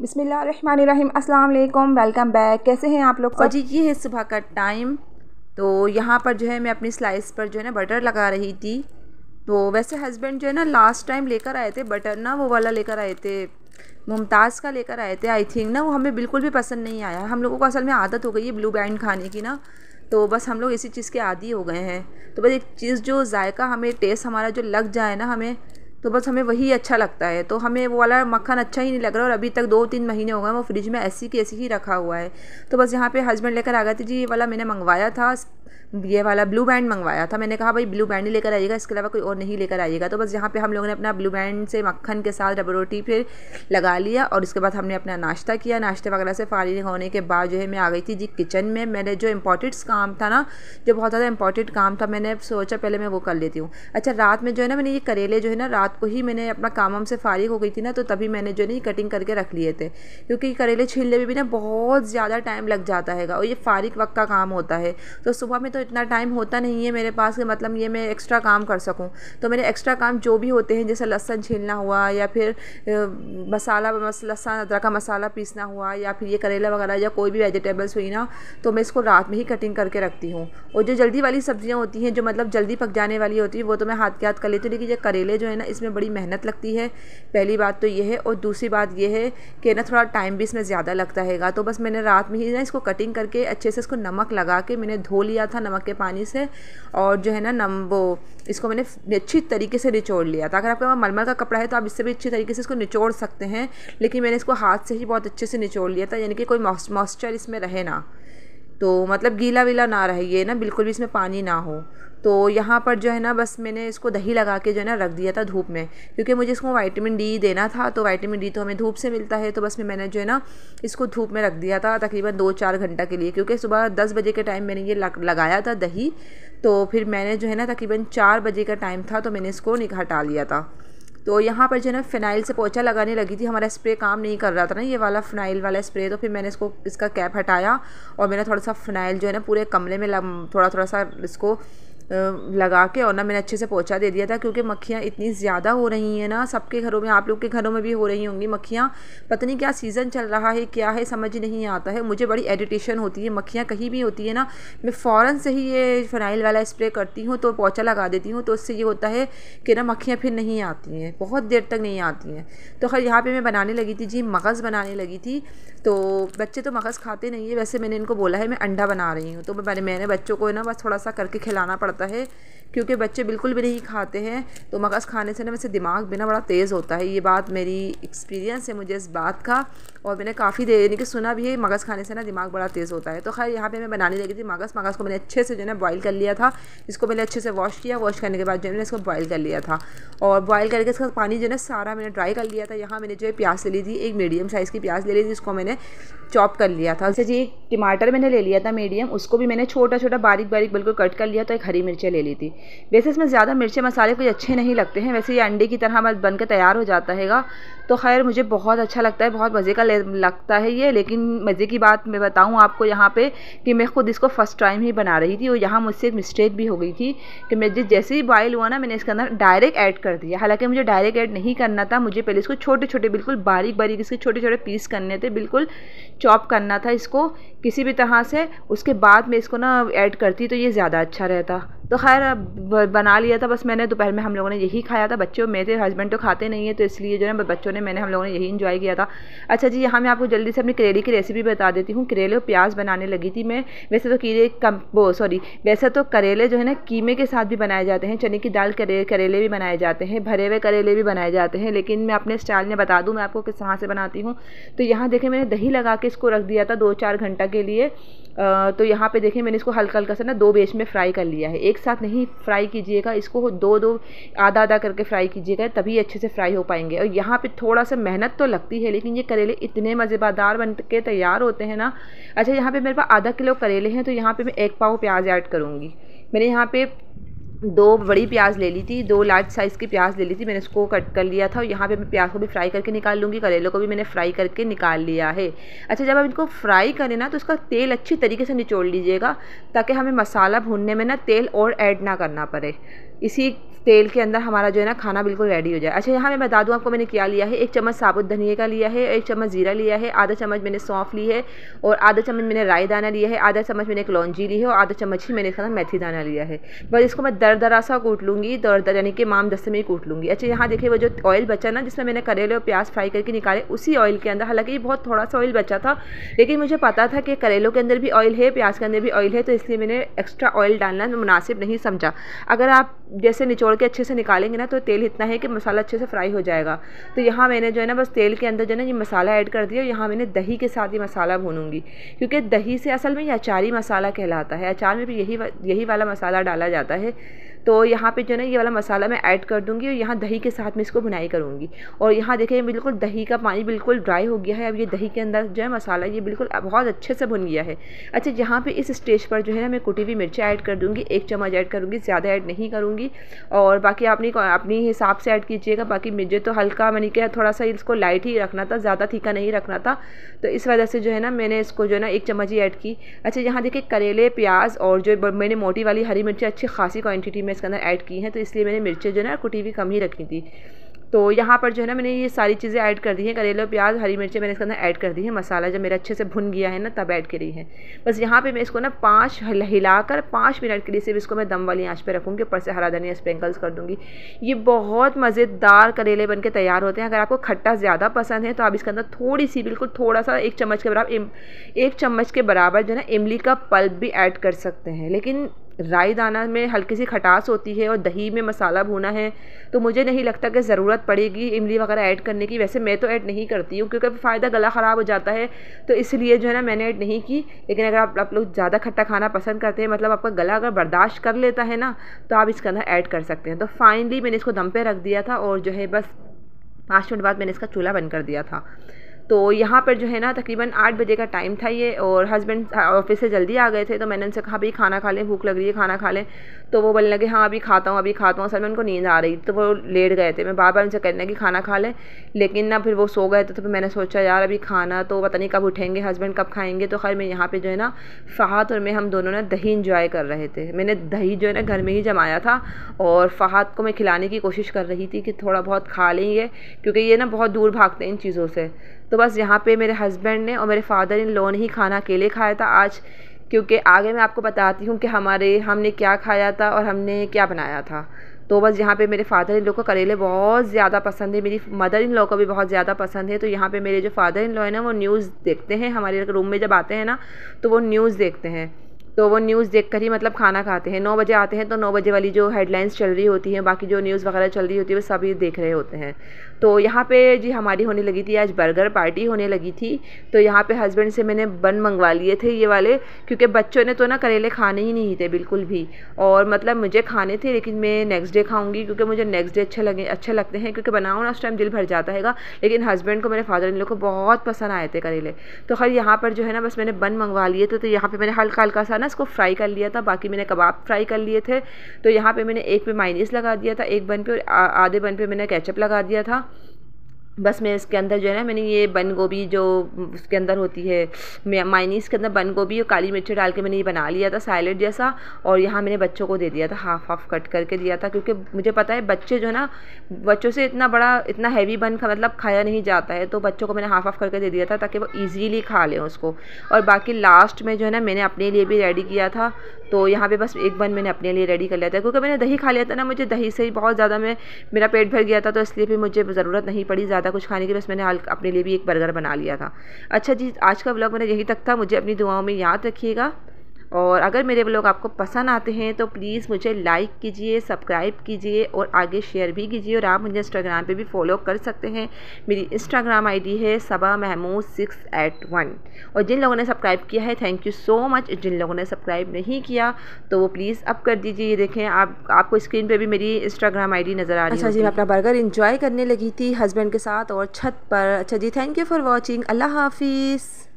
बिसमीम अल्लाम welcome back कैसे हैं आप लोग और जी ये है सुबह का टाइम तो यहाँ पर जो है मैं अपनी स्लाइस पर जो है ना बटर लगा रही थी तो वैसे हस्बैंड जो है ना लास्ट टाइम लेकर आए थे बटर ना वो वाला लेकर आए थे मुमताज़ का लेकर आए थे आई थिंक ना वो हमें बिल्कुल भी पसंद नहीं आया हम लोगों को असल में आदत हो गई है ब्लू बैंड खाने की ना तो बस हम लोग इसी चीज़ के आदि हो गए हैं तो बस एक चीज़ जो जायका हमें टेस्ट हमारा जो लग जाए ना हमें तो बस हमें वही अच्छा लगता है तो हमें वो वाला मक्खन अच्छा ही नहीं लग रहा और अभी तक दो तीन महीने हो गए वो फ्रिज में ऐसी की ऐसी ही रखा हुआ है तो बस यहाँ पे हस्बैंड लेकर आ गए थे जी ये वाला मैंने मंगवाया था ये वाला ब्लू बैंड मंगवाया था मैंने कहा भाई ब्लू बैंड ही लेकर आइएगा इसके अलावा कोई और नहीं लेकर आइएगा तो बस यहाँ पे हम लोगों ने अपना ब्लू बैंड से मक्खन के साथ रबर रोटी फिर लगा लिया और इसके बाद हमने अपना नाश्ता किया नाश्ते वगैरह से फारिग होने के बाद जो है मैं आ गई थी जी किचन में मैंने जो इंपॉर्टेंट काम था ना जो बहुत ज़्यादा इंपॉर्टेंट काम था मैंने सोचा पहले मैं वो कर लेती हूँ अच्छा रात में जो है ना मैंने ये करेले जो है ना रात को ही मैंने अपना काम से फारिग हो गई थी ना तो तभी मैंने जो है ना कटिंग करके रख लिए थे क्योंकि करेले छीलने में भी ना बहुत ज़्यादा टाइम लग जाता है और ये फारिग वक्त का काम होता है तो सुबह सुबह में तो इतना टाइम होता नहीं है मेरे पास मतलब ये मैं एक्स्ट्रा काम कर सकूँ तो मेरे एक्स्ट्रा काम जो भी होते हैं जैसे लहसन छीलना हुआ या फिर मसाला लहसन अदरक का मसाला पीसना हुआ या फिर ये करेला वगैरह या कोई भी वेजिटेबल्स हुई ना तो मैं इसको रात में ही कटिंग करके रखती हूँ और जो जल्दी वाली सब्ज़ियाँ होती हैं जो मतलब जल्दी पक जाने वाली होती है वो तो मैं हाथ के हाथ कर लेती हूँ लेकिन ये करेले जो है ना इसमें बड़ी मेहनत लगती है पहली बात तो ये है और दूसरी बात ये है कि ना थोड़ा टाइम भी इसमें ज़्यादा लगता हैगा तो बस मैंने रात में ही ना इसको कटिंग करके अच्छे से इसको नमक लगा के मैंने धो लिया लिया था नमक के पानी से और जो है ना नम वो इसको मैंने अच्छी तरीके से निचोड़ लिया था अगर आपके पास मलमल का कपड़ा है तो आप इससे भी अच्छी तरीके से इसको निचोड़ सकते हैं लेकिन मैंने इसको हाथ से ही बहुत अच्छे से निचोड़ लिया था यानी कि कोई मॉइस्चर इसमें रहे ना तो मतलब गीला वीला ना रहे ये ना बिल्कुल भी इसमें पानी ना हो तो यहाँ पर जो है ना बस मैंने इसको दही लगा के जो है ना रख दिया था धूप में क्योंकि मुझे इसको वाइटामिन डी देना था तो वाइटामिन डी तो हमें धूप से मिलता है तो बस मैं मैंने जो है ना इसको धूप में रख दिया था तकरीबन दो चार घंटा के लिए क्योंकि सुबह दस बजे के टाइम मैंने ये लगाया था दही तो फिर मैंने जो है ना तकरीबन चार बजे का टाइम था तो मैंने इसको हटा लिया था तो यहाँ पर जो है ना फ़िनाइल से पोछा लगाने लगी थी हमारा स्प्रे काम नहीं कर रहा था ना ये वाला फ़िनाइल वाला स्प्रे तो फिर मैंने इसको इसका कैप हटाया और मैंने थोड़ा सा फ़िनाइल जो है ना पूरे कमरे में थोड़ा थोड़ा सा इसको लगा के और ना मैंने अच्छे से पोछा दे दिया था क्योंकि मक्खियाँ इतनी ज़्यादा हो रही हैं ना सबके घरों में आप लोग के घरों में भी हो रही होंगी मक्खियाँ पता नहीं क्या सीज़न चल रहा है क्या है समझ नहीं आता है मुझे बड़ी एडिटेशन होती है मक्खियाँ कहीं भी होती है ना मैं फ़ौर से ही ये फनाइल वाला स्प्रे करती हूँ तो पोछा लगा देती हूँ तो उससे ये होता है कि ना मक्खियाँ फिर नहीं आती हैं बहुत देर तक नहीं आती हैं तो खैर यहाँ पर मैं बनाने लगी थी जी मगज़ बनाने लगी थी तो बच्चे तो मगज़ खाते नहीं है वैसे मैंने इनको बोला है मैं अंडा बना रही हूँ तो मैंने बच्चों को ना बस थोड़ा सा करके खिलाना पड़ता पड़ता है क्योंकि बच्चे बिल्कुल भी नहीं खाते हैं तो मगज़ खाने से ना वैसे दिमाग भी ना बड़ा तेज़ होता है ये बात मेरी एक्सपीरियंस है मुझे इस बात का और मैंने काफ़ी देर यानी कि सुना भी है मगज़ खाने से ना दिमाग बड़ा तेज़ होता है तो खैर यहाँ पे मैं बनाने लगी थी मगज़ मगज़ को मैंने अच्छे से जो है बॉयल कर लिया था इसको मैंने अच्छे से वॉश किया वॉश करने के बाद जो है इसको बॉयल कर लिया था और बॉयल करके इसका पानी जो है सारा मैंने ड्राई कर लिया था यहाँ मैंने जो है प्याज ले ली थी एक मीडियम साइज़ की प्याज ले ली थी इसको मैंने चॉप कर लिया था जैसे अच्छा जी टमाटर मैंने ले लिया था मीडियम उसको भी मैंने छोटा छोटा बारीक बारीक बिल्कुल कट कर लिया तो एक हरी मिर्चें ले ली थी वैसे इसमें ज़्यादा मिर्चें मसाले कुछ अच्छे नहीं लगते हैं वैसे ये अंडे की तरह बन के तैयार हो जाता हैगा तो खैर मुझे बहुत अच्छा लगता है बहुत मज़े का लगता है ये लेकिन मज़े की बात मैं बताऊँ आपको यहाँ पर कि मैं खुद इसको फ़र्स्ट टाइम ही बना रही थी और यहाँ मुझसे एक मिस्टेक भी हो गई थी कि मैं जैसे ही बॉयल हुआ ना मैंने इसके अंदर डायरेक्ट ऐड कर दिया हालाँकि मुझे डायरेक्ट ऐड नहीं करना था मुझे पहले इसको छोटे छोटे बिल्कुल बारीक बारीक इसके छोटे छोटे पीस करने थे बिल्कुल चॉप करना था इसको किसी भी तरह से उसके बाद मैं इसको ना ऐड करती तो ये ज़्यादा अच्छा रहता तो खैर बना लिया था बस मैंने दोपहर में हम लोगों ने यही खाया था बच्चों मेरे हस्बैंड तो खाते नहीं है तो इसलिए जो है बच्चों ने मैंने हम लोगों ने यही इन्जॉय किया था अच्छा जी यहाँ मैं आपको जल्दी से अपनी करेले की रेसिपी बता देती हूँ करेले और प्याज बनाने लगी थी मैं वैसे तो कीड़े कम वो सॉरी वैसे तो करेले जो है ना कीमे के साथ भी बनाए जाते हैं चने की दाल करे करेले भी बनाए जाते हैं भरे हुए करेले भी बनाए जाते हैं लेकिन मैं अपने स्टाइल में बता दूँ मैं आपको किस तरह से बनाती हूँ तो यहाँ देखें मैंने दही लगा के इसको रख दिया था दो चार घंटा के लिए तो यहाँ पर देखें मैंने इसको हल्का हल्का सा ना दो बेच में फ्राई कर लिया है एक एक साथ नहीं फ्राई कीजिएगा इसको दो दो आधा आधा करके फ्राई कीजिएगा तभी अच्छे से फ्राई हो पाएंगे और यहाँ पे थोड़ा सा मेहनत तो लगती है लेकिन ये करेले इतने मज़ेदार बन के तैयार होते हैं ना अच्छा यहाँ पर मेरे पास आधा किलो करेले हैं तो यहाँ पर मैं एक पाव प्याज ऐड करूँगी मैंने यहाँ पर दो बड़ी प्याज ले ली थी दो लार्ज साइज़ की प्याज ले ली थी मैंने उसको कट कर लिया था और यहाँ पे मैं प्याज को भी फ्राई करके निकाल लूँगी करेलों को भी मैंने फ्राई करके निकाल लिया है अच्छा जब आप इनको फ्राई करें ना तो उसका तेल अच्छी तरीके से निचोड़ लीजिएगा ताकि हमें मसाला भूनने में ना तेल और ऐड ना करना पड़े इसी तेल के अंदर हमारा जो है ना खाना बिल्कुल रेडी हो जाए अच्छा यहाँ मैं बता दूँ आपको मैंने क्या लिया है एक चम्मच साबुत धनिया का लिया है एक चम्मच जीरा लिया है आधा चम्मच मैंने सौंफ ली है और आधा चम्मच मैंने राई दाना लिया है आधा चम्मच मैंने कलौजी ली है और आधा चम्मच ही मैंने इसका मेथी दाना लिया है बस इसको मैं दर दरा सा कूट लूँगी दर दर यानी कि माम दस्ते में ही कूट लूँगी अच्छा यहाँ देखिए वो जो ऑयल बचा ना जिसमें मैंने करेले और प्याज फ्राई करके निकाले उसी ऑयल के अंदर हालांकि बहुत थोड़ा सा ऑयल बचा था लेकिन मुझे पता था कि करेलों के अंदर भी ऑयल है प्याज के अंदर भी ऑयल है तो इसलिए मैंने एक्स्ट्रा ऑयल डालना मुनासिब नहीं समझा अगर आप जैसे निचोड़ के अच्छे से निकालेंगे ना तो तेल इतना है कि मसाला अच्छे से फ्राई हो जाएगा तो यहाँ मैंने जो है ना बस तेल के अंदर जो है ना ये मसाला ऐड कर दिया और यहाँ मैंने दही के साथ ये मसाला भूनूंगी क्योंकि दही से असल में ये अचारी मसाला कहलाता है अचार में भी यही यही वाला मसाला डाला जाता है तो यहाँ पे जो है ना ये वाला मसाला मैं ऐड कर दूँगी और यहाँ दही के साथ में इसको बुनाई करूँगी और यहाँ देखिए बिल्कुल दही का पानी बिल्कुल ड्राई हो गया है अब ये दही के अंदर जो है मसाला ये बिल्कुल बहुत अच्छे से भुन गया है अच्छा यहाँ पर इस स्टेज पर जो है ना मैं कुटी हुई मिर्ची ऐड कर दूँगी एक चम्मच ऐड करूँगी ज़्यादा ऐड नहीं करूँगी और बाकी आपने अपने हिसाब से ऐड कीजिएगा बाकी मिर्चे तो हल्का मैंने क्या थोड़ा सा इसको लाइट ही रखना था ज़्यादा थीका नहीं रखना था तो इस वजह से जो है ना मैंने इसको जो है ना एक चम्मच ही ऐड की अच्छा यहाँ देखिए करेले प्याज और जो मैंने मोटी वाली हरी मिर्ची अच्छी खासी क्वान्टिटी में इसके अंदर ऐड की हैं तो इसलिए मैंने मिर्चें जो है ना कुटी हुई कम ही रखी थी तो यहाँ पर जो है ना मैंने ये सारी चीज़ें ऐड कर दी हैं करेले प्याज हरी मिर्चें मैंने इसके अंदर ऐड कर दी है मसाला जब मेरा अच्छे से भुन गया है ना तब ऐड करी है बस यहाँ पे मैं इसको ना पाँच हिला कर पाँच मिनट के लिए सिर्फ इसको मैं दम वाली आंच पे रखूँगी ऊपर से हरा धनिया स्प्रिंकल्स कर दूँगी ये बहुत मज़ेदार करेले बन के तैयार होते हैं अगर आपको खट्टा ज़्यादा पसंद है तो आप इसके अंदर थोड़ी सी बिल्कुल थोड़ा सा एक चम्मच के बराबर एक चम्मच के बराबर जो है ना इमली का पल्प भी ऐड कर सकते हैं लेकिन राई दाना में हल्की सी खटास होती है और दही में मसाला भुना है तो मुझे नहीं लगता कि ज़रूरत पड़ेगी इमली वगैरह ऐड करने की वैसे मैं तो ऐड नहीं करती हूँ क्योंकि फ़ायदा गला ख़राब हो जाता है तो इसलिए जो है ना मैंने ऐड नहीं की लेकिन अगर आप आप लोग ज़्यादा खट्टा खाना पसंद करते हैं मतलब आपका गला अगर बर्दाश्त कर लेता है ना तो आप इसके अंदर ऐड कर सकते हैं तो फाइनली मैंने इसको दम पे रख दिया था और जो है बस पाँच मिनट बाद मैंने इसका चूल्हा बंद कर दिया था तो यहाँ पर जो है ना तकरीबन आठ बजे का टाइम था ये और हस्बैंड हाँ, ऑफिस से जल्दी आ गए थे तो मैंने उनसे कहा भाई खाना खा लें भूख लग रही है खाना खा लें तो वो बोलने लगे हाँ अभी खाता हूँ अभी खाता हूँ असल में उनको नींद आ रही तो वो लेट गए थे मैं बार बार उनसे कहने कि खाना खा लें लेकिन ना फिर वो सो गए थे तो फिर मैंने सोचा यार अभी खाना तो पता नहीं कब उठेंगे हस्बैंड कब खाएँगे तो खैर मैं यहाँ पर जो है ना फ़ाहत और मैं हम दोनों ने दही इंजॉय कर रहे थे मैंने दही जो है ना घर में ही जमाया था और फ़ाहत को मैं खिलाने की कोशिश कर रही थी कि थोड़ा बहुत खा लेंगे क्योंकि ये ना बहुत दूर भागते हैं इन चीज़ों से तो बस यहाँ पे मेरे हस्बैंड ने और मेरे फादर इन लॉ ने ही खाना अकेले खाया था आज क्योंकि आगे मैं आपको बताती हूँ कि हमारे हमने क्या खाया था और हमने क्या बनाया था तो बस यहाँ पे मेरे फादर इन लोग को करेले बहुत ज़्यादा पसंद है मेरी मदर इन लॉ को भी बहुत ज़्यादा पसंद है तो यहाँ पे मेरे जो फादर इन लॉ है ना वो न्यूज़ देखते हैं हमारे रूम में जब आते हैं ना तो वो न्यूज़ देखते हैं तो वो न्यूज़ देखकर ही मतलब खाना खाते हैं नौ बजे आते हैं तो नौ बजे वाली जो हेडलाइंस चल रही होती हैं बाकी जो न्यूज़ वगैरह चल रही होती है वो सभी देख रहे होते हैं तो यहाँ पे जी हमारी होने लगी थी आज बर्गर पार्टी होने लगी थी तो यहाँ पे हस्बैंड से मैंने बन मंगवा लिए थे ये वाले क्योंकि बच्चों ने तो ना करेले खाने ही नहीं थे बिल्कुल भी और मतलब मुझे खाने थे लेकिन मैं नेक्स्ट डे खाऊंगी क्योंकि मुझे नेक्स्ट डे अच्छे लगे अच्छे लगते हैं क्योंकि बनाओ ना उस टाइम दिल भर जाता हैगा लेकिन हस्बैंड को मेरे फादर इन लोग को बहुत पसंद आए थे करेले तो खैर यहाँ पर जो है ना बस मैंने बन मंगवा लिए थे तो यहाँ पर मैंने हल्का हल्का सा ना ना इसको फ्राई कर लिया था बाकी मैंने कबाब फ्राई कर लिए थे तो यहाँ पे मैंने एक पे माइनीस लगा दिया था एक बन पे और आधे बन पे मैंने कैचअप लगा दिया था बस मैं इसके अंदर जो है ना मैंने ये बंद गोभी जो उसके अंदर होती है माइनीस के अंदर बंद गोभी और काली मिर्ची डाल के मैंने ये बना लिया था सैलड जैसा और यहाँ मैंने बच्चों को दे दिया था हाफ हाफ कट करके दिया था क्योंकि मुझे पता है बच्चे जो है ना बच्चों से इतना बड़ा इतना हैवी बन का मतलब खाया नहीं जाता है तो बच्चों को मैंने हाफ हाफ करके दे दिया था ताकि वो ईजीली खा लें उसको और बाकी लास्ट में जो है ना मैंने अपने लिए भी रेडी किया था तो यहाँ पे बस एक बन मैंने अपने लिए रेडी कर लिया था क्योंकि मैंने दही खा लिया था ना मुझे दही से ही बहुत ज़्यादा मैं मेरा पेट भर गया था तो इसलिए भी मुझे ज़रूरत नहीं पड़ी ज़्यादा था कुछ खाने के बस मैंने अपने लिए भी एक बर्गर बना लिया था अच्छा जी आज का ब्लॉग मेरा यहीं तक था मुझे अपनी दुआओं में याद रखिएगा और अगर मेरे ब्लॉग आपको पसंद आते हैं तो प्लीज़ मुझे लाइक कीजिए सब्सक्राइब कीजिए और आगे शेयर भी कीजिए और आप मुझे इंस्टाग्राम पे भी फॉलो कर सकते हैं मेरी इंस्टाग्राम आईडी है Saba Mahmood six eight one और जिन लोगों ने सब्सक्राइब किया है थैंक यू सो मच जिन लोगों ने सब्सक्राइब नहीं किया तो वो प्लीज़ अप कर दीजिए ये देखें आप आपको स्क्रीन पर भी मेरी इंस्टाग्राम आई नज़र आ रही है अच्छा जी मैं अपना बर्गर इंजॉय करने लगी थी हस्बैंड के साथ और छत पर अच्छा जी थैंक यू फॉर वॉचिंग अल्लाह हाफिज़